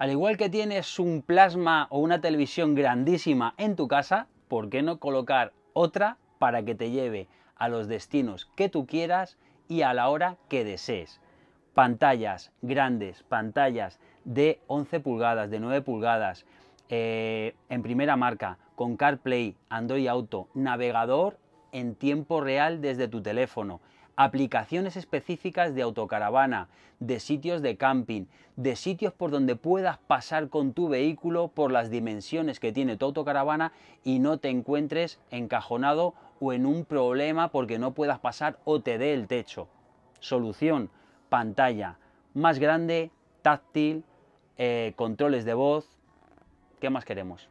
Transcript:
Al igual que tienes un plasma o una televisión grandísima en tu casa, ¿por qué no colocar otra para que te lleve a los destinos que tú quieras y a la hora que desees? Pantallas grandes, pantallas de 11 pulgadas, de 9 pulgadas, eh, en primera marca, con CarPlay, Android Auto, navegador en tiempo real desde tu teléfono, aplicaciones específicas de autocaravana, de sitios de camping, de sitios por donde puedas pasar con tu vehículo por las dimensiones que tiene tu autocaravana y no te encuentres encajonado o en un problema porque no puedas pasar o te dé el techo. Solución, pantalla más grande, táctil, eh, controles de voz. ¿Qué más queremos?